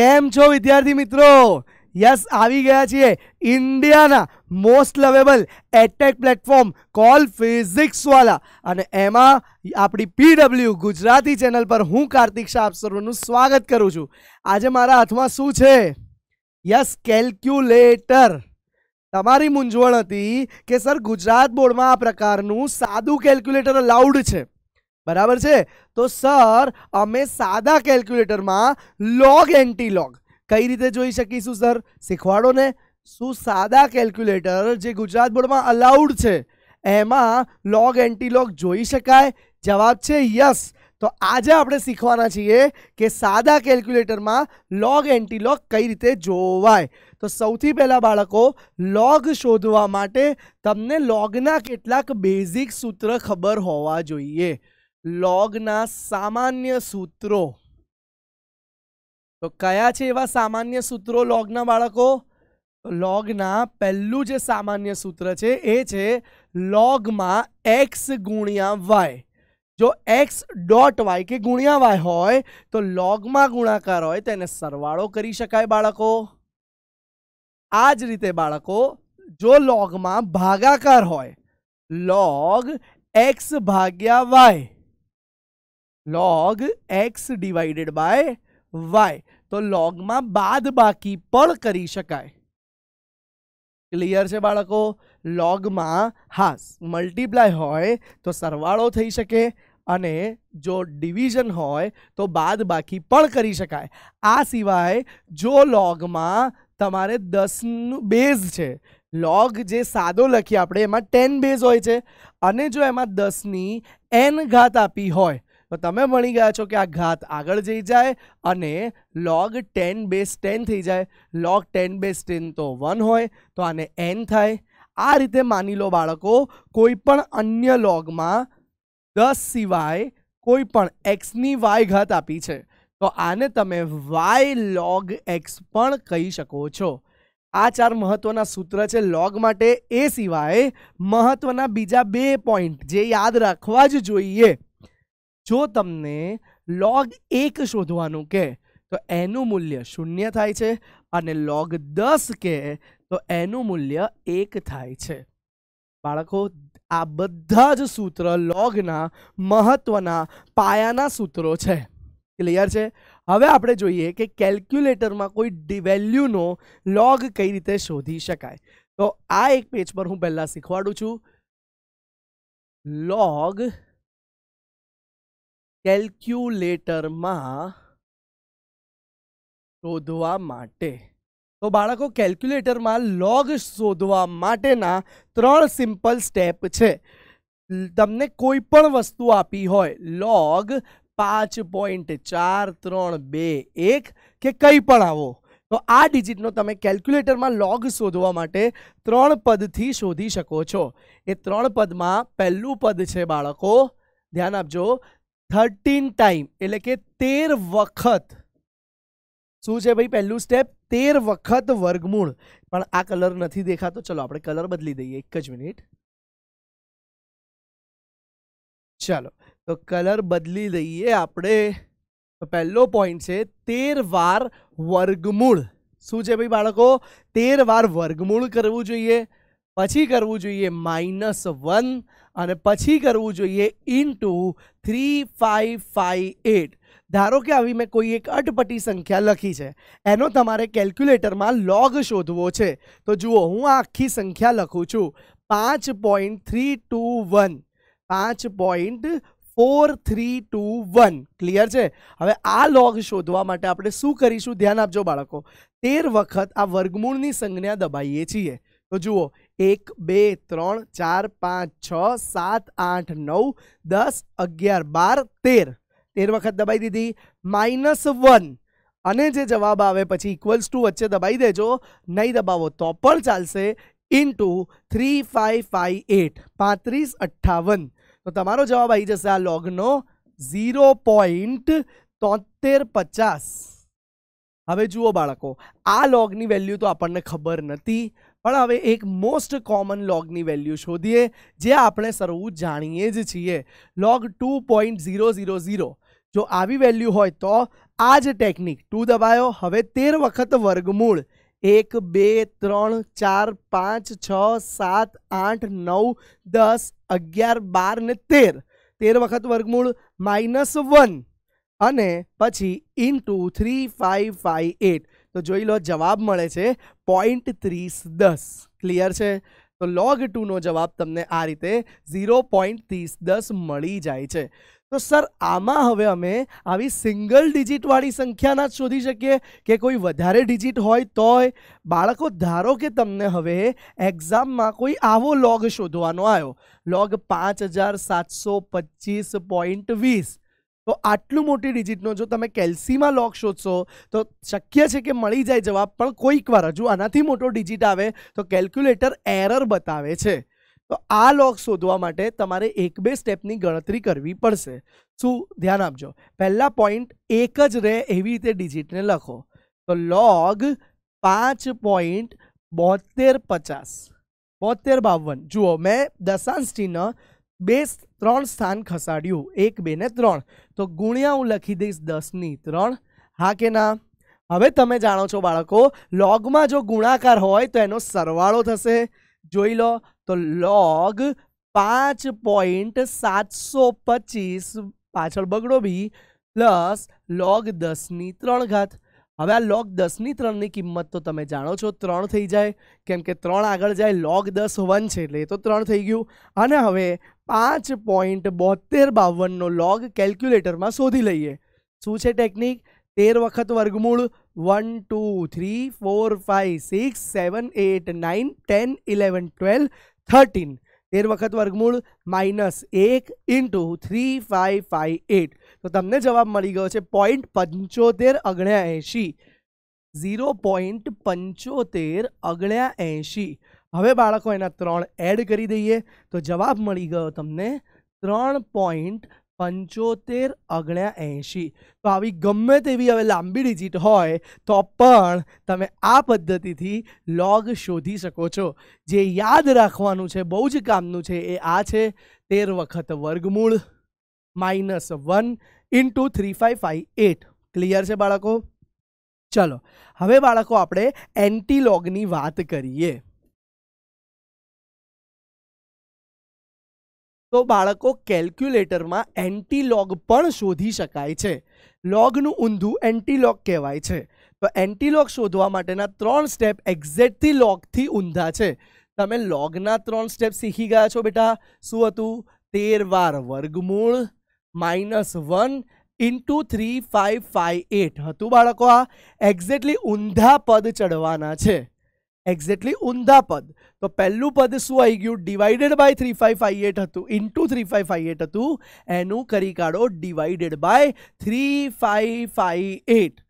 કેમ છો વિદ્યાર્થી મિત્રો યસ આવી ગયા છીએ ઇન્ડિયાના most lovable edtech platform call Physics Wallah અને એમાં આપની पीडब्ल्यू ગુજરાતી ચેનલ પર હું કાર્તિક શાહ આપ સૌનું સ્વાગત કરું છું આજે મારા હાથમાં શું છે યસ કેલ્ક્યુલેટર તમારી મૂંઝવણ હતી કે સર ગુજરાત બોર્ડમાં આ પ્રકારનું સાદો કેલ્ક્યુલેટર allowed છે बराबर छे तो सर हमें सादा कैलकुलेटर मा लॉग एंटीलॉग कई रीते જોઈ સકી સુ સર सिखवाडो ने સુ સાદા કેલ્ક્યુલેટર જે ગુજરાત બોર્ડ માં અલાઉડ છે એમાં લોગ એન્ટિલોગ જોઈ શકાય જવાબ છે યસ તો આજે આપણે શીખવાના છે કે સાદા કેલ્ક્યુલેટર માં લોગ એન્ટિલોગ કઈ રીતે જોવાય તો સૌથી પહેલા બાળકો લોગ શોધવા માટે તમને લોગ ના કેટલાક બેઝિક સૂત્ર ખબર હોવા જોઈએ log ના સામાન્ય સૂત્રો તો કયા છે એવા સામાન્ય સૂત્રો log ના બાળકો log ના પહેલું જે સામાન્ય સૂત્ર છે એ છે log માં x * y જો x. y કે ગુણ્યા y હોય તો log માં ગુણાકાર હોય તેને સરવાળો કરી શકાય બાળકો આજ રીતે બાળકો જો log માં ભાગાકાર હોય log x / y log x divided by y તો લોગમાં બાદ બાકી પણ કરી શકાય ક્લિયર છે બાળકો લોગમાં હા મલ્ટીપ્લાય હોય તો સરવાળો થઈ શકે અને જો ડિવિઝન હોય તો બાદ બાકી પણ કરી શકાય આ સિવાય જો લોગમાં તમારે દસનું બેઝ છે લોગ જે સાદો લખીએ આપણે એમાં ટેન બેઝ હોય છે અને જો એમાં દસની એન ઘાત આપી હોય તો તમે ભણી ગયા છો કે આ ઘાત આગળ જઈ જાય અને log 10 બેઝ 10 થઈ જાય log 10 બેઝ 10 તો 1 હોય તો આને n થાય આ રીતે માની લો બાળકો કોઈ પણ અન્ય log માં 10 સિવાય કોઈ પણ x ની y ઘાત આપી છે તો આને તમે y log x પણ કહી શકો છો આ ચાર મહત્વના સૂત્ર છે log માટે a સિવાય મહત્વના બીજા બે પોઈન્ટ જે યાદ રાખવા જ જોઈએ જો તમને log 1 શોધવાનું કે તો એનું મૂલ્ય 0 થાય છે અને log 10 કે તો એનું મૂલ્ય 1 થાય છે બાળકો આ બધા જ સૂત્ર log ના મહત્વના પાયાના સૂત્રો છે क्लियर છે હવે આપણે જોઈએ કે કેલ્ક્યુલેટર માં કોઈ વેલ્યુ નો log કઈ રીતે શોધી શકાય તો આ એક પેજ પર હું bella શીખવાડું છું log કેલ્ક્યુલેટરમાં શોધવા માટે તો બાળકો કેલ્ક્યુલેટરમાં લોગ શોધવા માટેના ત્રણ સિમ્પલ સ્ટેપ છે તમને કોઈ પણ વસ્તુ આપી હોય લોગ પાંચ પોઈન્ટ ચાર ત્રણ બે એક કે કંઈ પણ આવો તો આ ડિજિટનો તમે કેલ્ક્યુલેટરમાં લોગ શોધવા માટે ત્રણ પદથી શોધી શકો છો એ ત્રણ પદમાં પહેલું પદ છે બાળકો ધ્યાન આપજો 13 टाइम એટલે કે 13 વખત સુજે ભાઈ પહેલો સ્ટેપ 13 વખત વર્ગમૂળ પણ આ કલર નથી દેખાતો ચલો આપણે કલર બદલી દઈએ એક જ મિનિટ ચાલો તો કલર બદલી લઈએ આપણે તો પહેલો પોઈન્ટ છે 13 વાર વર્ગમૂળ સુજે ભાઈ બાળકો 13 વાર વર્ગમૂળ કરવું જોઈએ પછી કરવું જોઈએ -1 અને પછી કરવું જોઈએ * 3558 ધારો કે આવી મેં કોઈ એક અડપટી સંખ્યા લખી છે એનો તમારે કેલ્ક્યુલેટરમાં log શોધવો છે તો જુઓ હું આખી સંખ્યા લખું છું 5.321 5.4321 ક્લિયર છે હવે આ log શોધવા માટે આપણે શું કરીશું ધ્યાન આપજો બાળકો 13 વખત આ વર્ગમૂળની સંજ્ઞા દબાવીએ છીએ તો જુઓ 1 2 3 4 5 6 7 8 9 10 11 12 13 13 વખત દબાઈ દીધી માઈનસ 1 અને જે જવાબ આવે પછી ઇક્વલ ટુ વચ્ચે દબાઈ દેજો નહી દબાવો તો પર ચાલશે ઇનટુ 3558 3558 તો તમારો જવાબ આવી જશે આ log નો 0.7350 હવે જુઓ બાળકો આ log ની વેલ્યુ તો આપણને ખબર નથી પણ હવે એક મોસ્ટ કોમન લોગની વેલ્યુ શોધીએ જે આપણે સર્વું જાણીએ જ છીએ log two point zero zero zero જો આવી વેલ્યુ હોય તો આ જ ટેકનિક ટુ દબાયો હવે તેર વખત વર્ગમૂળ એક બે ત્રણ ચાર પાંચ છ સાત આઠ નવ દસ અગિયાર બાર ને તેર તેર વખત વર્ગમૂળ માઇનસ વન અને પછી into three five five eight તો જોઈ લો જવાબ મળે છે પોઈન્ટ ત્રીસ દસ ક્લિયર છે તો લોગ ટુનો જવાબ તમને આ રીતે ઝીરો પોઈન્ટ ત્રીસ દસ મળી જાય છે તો સર આમાં હવે અમે આવી સિંગલ ડિજિટવાળી સંખ્યાના જ શોધી શકીએ કે કોઈ વધારે ડિજિટ હોય તોય બાળકો ધારો કે તમને હવે એક્ઝામમાં કોઈ આવો લોગ શોધવાનો આવ્યો લોગ પાંચ હજાર સાતસો પચીસ પોઈન્ટ વીસ તો આટલું મોટું ડિજિટનો જો તમે કેલ્સીમાં લોગ શોધશો તો શક્ય છે કે મળી જાય જવાબ પણ કોઈકવાર જુઓ આનાથી મોટો ડિજિટ આવે તો કેલ્ક્યુલેટર એરર બતાવે છે તો આ લોગ શોધવા માટે તમારે એક બે સ્ટેપની ગણતરી કરવી પડશે સુ ધ્યાન આપજો પહેલા પોઈન્ટ એક જ રહે એવી રીતે ડિજિટને લખો તો log 5.7250 7252 જુઓ મે દશાન સ્ટીન બે ત્રણ સ્થાન ખસાડ્યું 1 2 ને 3 તો ગુણ્યા હું લખી દે 10 ની 3 હા કે ના હવે તમે જાણો છો બાળકો log માં જો ગુણાકાર હોય તો એનો સરવાળો થશે જોઈ લો તો log 5.725 પાછળ બગડો બી + log 10 ની 3 ઘાત અબ હવે log 10 ની 3 ની કિંમત તો તમે જાણો છો 3 થઈ જાય કેમ કે 3 આગળ જાય log 10 1 છે એટલે એ તો 3 થઈ ગયું અને હવે 5.7252 નો log કેલ્ક્યુલેટર માં શોધી લઈએ શું છે ટેકનિક 13 વખત વર્ગમૂળ 1 2 3 4 5 6 7 8 9 10 11 12 13 13 વખત વર્ગમૂળ - 1 * 3558 તો તમને જવાબ મળી ગયો છે 0.7580.7580 હવે બાળકો એના 3 એડ કરી દઈએ તો જવાબ મળી ગયો તમને 3. 75 આગળ 80 તો આવી ગમમે તેવી હવે લાંબી ડિજિટ હોય તો પણ તમે આ પદ્ધતિથી લોગ શોધી શકો છો જે યાદ રાખવાનું છે બહુ જ કામનું છે એ આ છે 13 વખત વર્ગમૂળ -1 * 3558 ક્લિયર છે બાળકો ચાલો હવે બાળકો આપણે એન્ટિલોગની વાત કરીએ તો બાળકો કેલ્ક્યુલેટરમાં એન્ટીલોગ પણ શોધી શકાય છે log નું ઉંધું એન્ટીલોગ કહેવાય છે તો એન્ટીલોગ શોધવા માટેના ત્રણ સ્ટેપ એક્ઝેક્ટ થી log થી ઉંધા છે તમને log ના ત્રણ સ્ટેપ શીખી ગયા છો બેટા શું હતું 13 બાર વર્ગમૂળ -1 * 3558 હતું બાળકો આ એક્ઝેક્ટલી ઉંધા પદ ચડવાના છે એક્ઝેક્ટલી ઊંધા પદ તો પહેલું પદ શું આવી ગયું divided by three five five eight હતું into three five five eight હતું એનું કરી કાઢો divided by three five five eight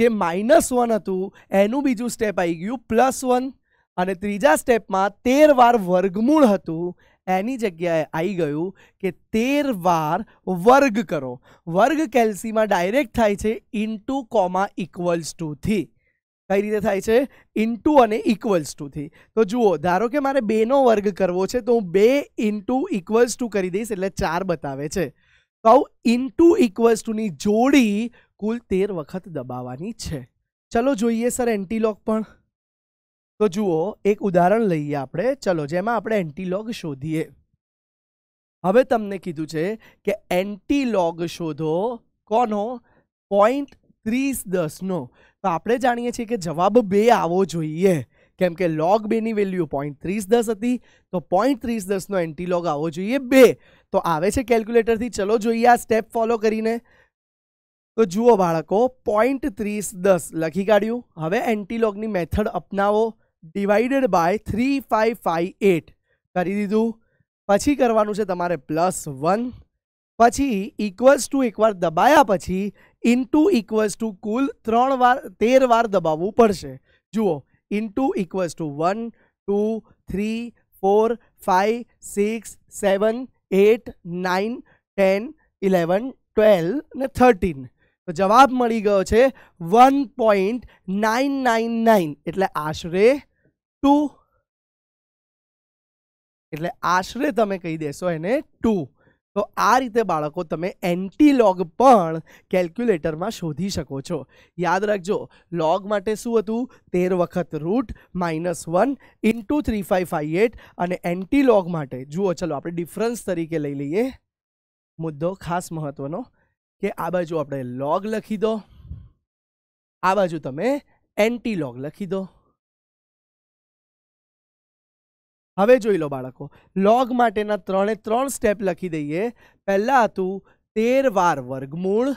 જે માઇનસ વન હતું એનું બીજું સ્ટેપ આવી ગયું પ્લસ વન અને ત્રીજા સ્ટેપમાં તેર વાર વર્ગમૂળ હતું એની જગ્યાએ આવી ગયું કે તેર વાર વર્ગ કરો વર્ગ કેલ્સીમાં ડાયરેક્ટ થાય છે ઇન્ટુ કોમા ઇક્વલ્સ ટુ થી ગાઈરી દે થાય છે ઇનટુ અને ઇક્વલ્સ ટુ થી તો જુઓ ધારો કે મારે બે નો વર્ગ કરવો છે તો હું બે ઇનટુ ઇક્વલ્સ ટુ કરી દઈસ એટલે 4 બતાવે છે તો આ ઇનટુ ઇક્વલ્સ ટુ ની જોડી કુલ 13 વખત દબાવવાની છે ચલો જોઈએ સર એન્ટીલોગ પણ તો જુઓ એક ઉદાહરણ લઈએ આપણે ચલો જેમાં આપણે એન્ટીલોગ શોધીએ હવે તમને કીધું છે કે એન્ટીલોગ શોધો કોનો 0.310 નો તો આપણે જાણીએ છીએ કે જવાબ 2 આવો જોઈએ કેમ કે log 2 ની વેલ્યુ 0.3010 હતી તો 0.3010 નો એન્ટીલોગ આવો જોઈએ 2 તો આવે છે કેલ્ક્યુલેટર થી ચલો જોઈએ આ સ્ટેપ ફોલો કરીને તો જુઓ બાળકો 0.3010 લખી ગાડ્યું હવે એન્ટીલોગ ની મેથડ અપનાવો डिवाઇડેડ બાય 3558 કરી દીધું પછી કરવાનું છે તમારે +1 પછી ઇક્વલ્સ ટુ એકવાર દબાયા પછી ઇન્ટુ ઇક્વલ્સ ટુ કુલ ત્રણ વાર તેર વાર દબાવવું પડશે જુઓ into equals to one two three four five six seven eight nine ten eleven twelve ને થર્ટીન તો જવાબ મળી ગયો છે one point nine nine nine એટલે આશરે ટુ એટલે આશરે તમે કહી દેશો એને ટુ તો આ રીતે બાળકો તમે એન્ટી લોગ પણ કેલ્ક્યુલેટરમાં શોધી શકો છો યાદ રાખજો લોગ માટે શું હતું તેર વખત root minus one into three five five eight અને એન્ટી લોગ માટે જુઓ ચલો આપણે ડિફરન્સ તરીકે લઈ લઈએ મુદ્દો ખાસ મહત્ત્વનો કે આ બાજુ આપણે લોગ લખી દો આ બાજુ તમે એન્ટી લોગ લખી દો અવે જોઈ લો બાળકો log માટેના 3 3 સ્ટેપ લખી દઈએ પહેલા હતું 13 બાર વર્ગમૂળ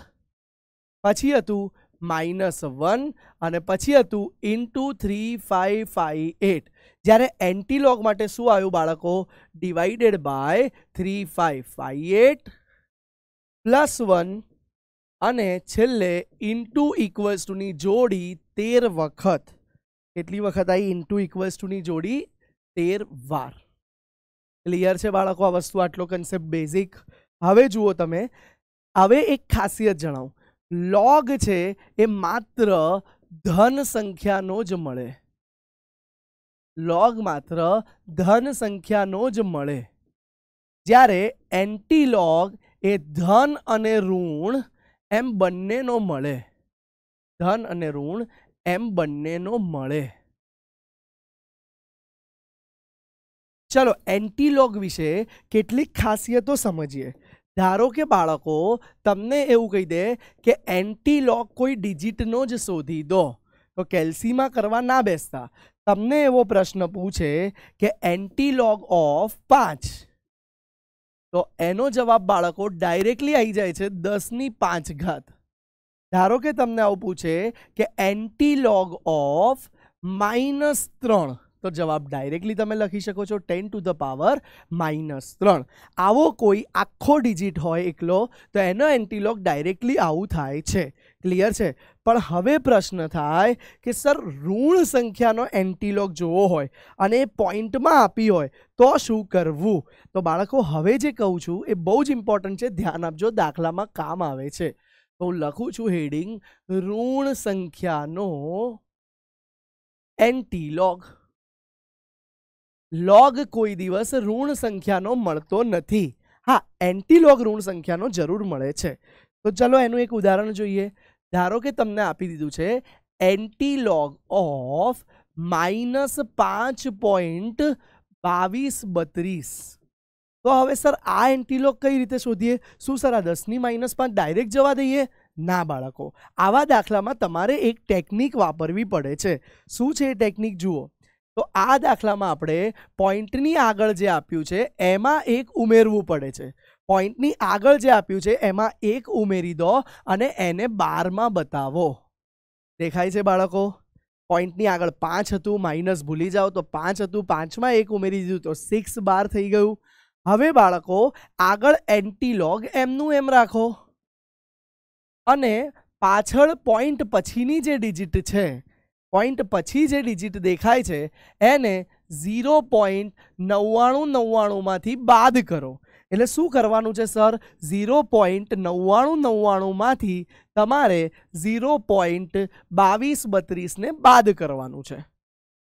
પછી હતું -1 અને પછી હતું * 3558 એટલે એન્ટિલોગ માટે શું આવ્યું બાળકો / 3558 + 1 અને છેલ્લે *= ની જોડી 13 વખત કેટલી વખત આવી *= ની જોડી 13 વાર ક્લિયર છે બાળકો આ વસ્તુ આટલો કોન્સેપ્ટ બેઝિક હવે જુઓ તમે હવે એક ખાસિયત જાણો log છે એ માત્ર ધન સંખ્યાનો જ મળે log માત્ર ધન સંખ્યાનો જ મળે જ્યારે એન્ટિલોગ એ ધન અને ઋણ m બંનેનો મળે ધન અને ઋણ m બંનેનો મળે ચલો એન્ટિલોગ વિશે કેટલીક ખાસિયતો સમજીએ ધારો કે બાળકો તમને એવું કહી દે કે એન્ટિલોગ કોઈ ડિજિટ નો જ શોધી દો તો કેલ્સીમાં કરવા ના બેસતા તમને એવો પ્રશ્ન પૂછે કે એન્ટિલોગ ઓફ 5 તો એનો જવાબ બાળકો ડાયરેક્ટલી આવી જાય છે 10 ની 5 ઘાત ધારો કે તમને આવું પૂછે કે એન્ટિલોગ ઓફ -3 તો જવાબ ડાયરેક્ટલી તમે લખી શકો છો 10 ટુ ધ પાવર માઈનસ 3 આવો કોઈ આખો ડિજિટ હોય એકલો તો એનો એન્ટીલોગ ડાયરેક્ટલી આવું થાય છે ક્લિયર છે પણ હવે પ્રશ્ન થાય કે સર ઋણ સંખ્યાનો એન્ટીલોગ જોવો હોય અને પોઈન્ટમાં આપી હોય તો શું કરવું તો બાળકો હવે જે કહું છું એ બહુ જ ઈમ્પોર્ટન્ટ છે ધ્યાન આપજો દાખલામાં કામ આવે છે તો હું લખું છું હેડિંગ ઋણ સંખ્યાનો એન્ટીલોગ log કોઈ દિવસ ઋણ સંખ્યાનો મળતો નથી હા એન્ટિલોગ ઋણ સંખ્યાનો જરૂર મળે છે તો ચલો એનું એક ઉદાહરણ જોઈએ ધારો કે તમને આપી દીધું છે એન્ટિલોગ ઓફ -5.2232 તો હવે સર આ એન્ટિલોગ કઈ રીતે શોધીએ શું સર આ 10 ની -5 ડાયરેક્ટ જવા દઈએ ના બાળકો આવા દાખલામાં તમારે એક ટેકનિક વાપરવી પડે છે શું છે એ ટેકનિક જુઓ તો આ દાખલામાં આપણે પોઈન્ટની આગળ જે આપ્યું છે એમાં એક ઉમેરવું પડે છે પોઈન્ટની આગળ જે આપ્યું છે એમાં એક ઉમેરી દો અને એને બારમાં બતાવો દેખાય છે બાળકો પોઈન્ટની આગળ પાંચ હતું માઇનસ ભૂલી જાઓ તો પાંચ હતું પાંચમાં એક ઉમેરી દીધું તો સિક્સ બાર થઈ ગયું હવે બાળકો આગળ એન્ટીલોગ એમનું એમ રાખો અને પાછળ પોઈન્ટ પછીની જે ડિજિટ છે પોઈન્ટ પછી જે ડિજિટ દેખાય છે એને ઝીરો પોઈન્ટ નવ્વાણું નવ્વાણુંમાંથી બાદ કરો એટલે શું કરવાનું છે સર ઝીરો પોઈન્ટ નવ્વાણું નવ્વાણુંમાંથી તમારે ઝીરો પોઈન્ટ બાવીસ બત્રીસને બાદ કરવાનું છે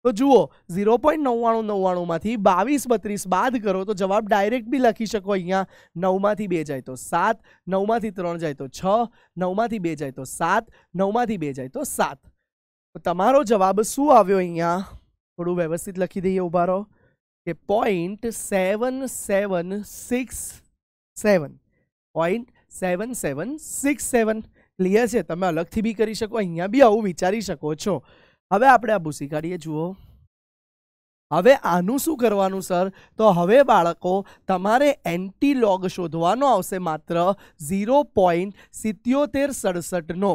તો જુઓ ઝીરો પોઈન્ટ નવ્વાણું નવ્વાણુંમાંથી બાવીસ બત્રીસ બાદ કરો તો જવાબ ડાયરેક્ટ બી લખી શકો અહીંયા નવમાંથી બે જાય તો સાત નવમાંથી ત્રણ જાય તો છ નવમાંથી બે જાય તો સાત નવમાંથી બે જાય તો સાત તમારો જવાબ સુ આવ્યો અહિયાં થોડો વ્યવસ્થિત લખી દઈએ ઉભારો કે 0.7767.7767 ક્લિયર છે તમે અલગથી બી કરી શકો અહિયાં બી આવું વિચારી શકો છો હવે આપણે આ ભૂ શીખારીએ જુઓ અવે આનું શું કરવાનું સર તો હવે બાળકો તમારે એન્ટિલોગ શોધવાનો આવશે માત્ર 0.7766 નો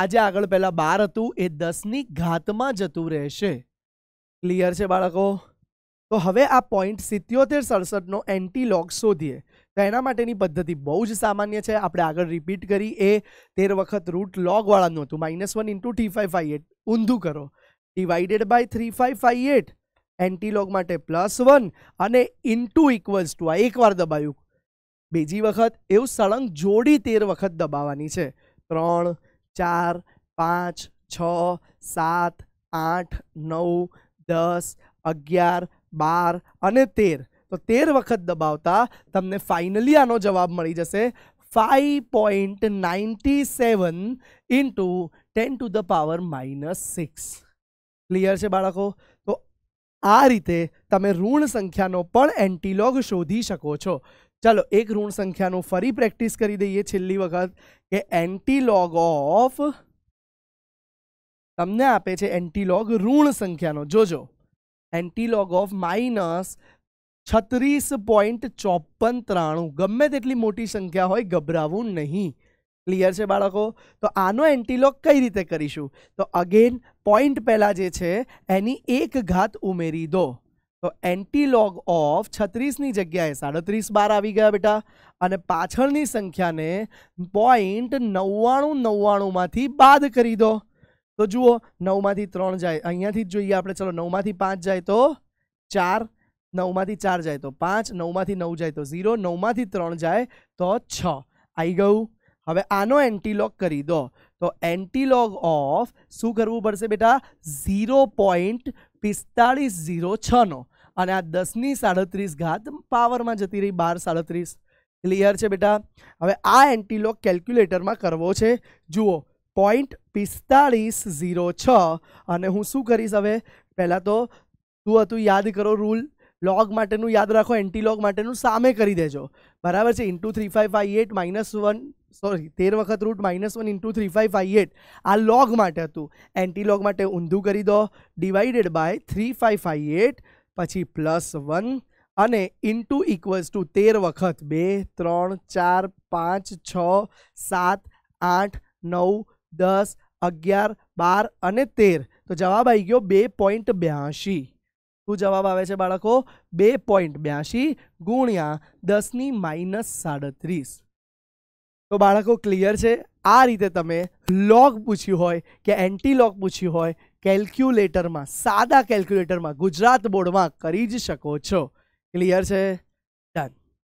આજે આગળ પહેલા 12 હતું એ 10 ની ઘાત માં જતું રહેશે ક્લિયર છે બાળકો તો હવે આ પોઈન્ટ 7766 નો એન્ટિલોગ શોધીએ તો એના માટેની પદ્ધતિ બહુ જ સામાન્ય છે આપણે આગળ રિપીટ કરી એ 13 વખત √ log વાળનું હતું -1 * t558 ઉંધું કરો / 3558 એન્ટીલોગ માટે પ્લસ વન અને ઇન્ટુ ઇક્વલ્સ ટુ આ એકવાર દબાયું બીજી વખત એવું સળંગ જોડી તેર વખત દબાવવાની છે ત્રણ ચાર પાંચ છ સાત આઠ નવ દસ અગિયાર બાર અને તેર તો તેર વખત દબાવતા તમને ફાઇનલી આનો જવાબ મળી જશે five point ninety seven into ten to the power minus six clear છે બાળકો આ રીતે તમે ઋણ સંખ્યાનો પણ એન્ટિલોગ શોધી શકો છો ચાલો એક ઋણ સંખ્યાનો ફરી પ્રેક્ટિસ કરી દઈએ છેલ્લી વખત કે એન્ટિલોગ ઓફ તમને આપે છે એન્ટિલોગ ઋણ સંખ્યાનો જોજો એન્ટિલોગ ઓફ માઈનસ 36.5493 ગમે તેટલી મોટી સંખ્યા હોય ગભરાવું નહીં क्लियर से बालको तो आनो एंटीलॉग कई रीते करीशु तो अगेन पॉइंट पहला जे छे एनी एक घात उमेरी दो तो एंटीलॉग ऑफ 36 ની જગ્યાએ 37 12 આવી ગયા બેટા અને પાછળની સંખ્યાને પોઈન્ટ 99 99 માંથી બાદ કરી દો તો જુઓ 9 માંથી 3 જાય અહીંયાથી જોઈએ આપણે ચલો 9 માંથી 5 જાય તો 4 9 માંથી 4 જાય તો 5 9 માંથી 9 જાય તો 0 9 માંથી 3 જાય તો 6 આવી ગયું હવે આનો એન્ટીલોગ કરી દો તો એન્ટીલોગ ઓફ શું કરવું પડશે બેટા ઝીરો પોઈન્ટ પિસ્તાળીસ ઝીરો છનો અને આ દસની સાડત્રીસ ઘાત પાવરમાં જતી રહી બાર સાડત્રીસ ક્લિયર છે બેટા હવે આ એન્ટીલોગ કેલ્ક્યુલેટરમાં કરવો છે જુઓ પોઈન્ટ પિસ્તાળીસ ઝીરો છ અને હું શું કરીશ હવે પહેલાં તો તું હતું યાદ કરો રૂલ લોગ માટેનું યાદ રાખો એન્ટીલોગ માટેનું સામે કરી દેજો બરાબર છે into three five five eight minus one sorry 13 વખત √- 1 * 3558 આ log માં હતું anti log માંતે ઉંધું કરી દો / 3558 પછી + 1 અને *= 13 વખત 2 3 4 5 6 7 8 9 10 11 12 અને 13 તો જવાબ આવી ગયો 2.82 તો જવાબ આવે છે બાળકો 2.82 * 10 ની - 37 તો બાળકો ક્લિયર છે આ રીતે તમે લોગ પૂછી હોય કે એન્ટિલોગ પૂછી હોય કેલ્ક્યુલેટર માં સાદા કેલ્ક્યુલેટર માં ગુજરાત બોર્ડ માં કરી જ શકો છો ક્લિયર છે ચા